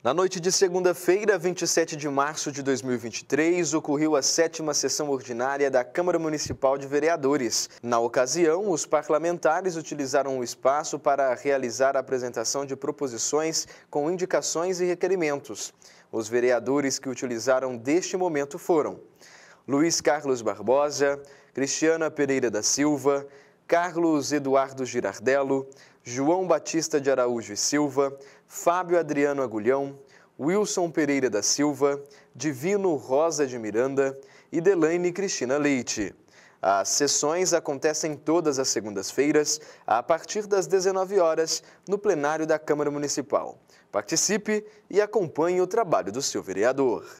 Na noite de segunda-feira, 27 de março de 2023, ocorreu a sétima sessão ordinária da Câmara Municipal de Vereadores. Na ocasião, os parlamentares utilizaram o espaço para realizar a apresentação de proposições com indicações e requerimentos. Os vereadores que utilizaram deste momento foram Luiz Carlos Barbosa, Cristiana Pereira da Silva, Carlos Eduardo Girardello, João Batista de Araújo e Silva, Fábio Adriano Agulhão, Wilson Pereira da Silva, Divino Rosa de Miranda e Delaine Cristina Leite. As sessões acontecem todas as segundas-feiras, a partir das 19 horas, no plenário da Câmara Municipal. Participe e acompanhe o trabalho do seu vereador.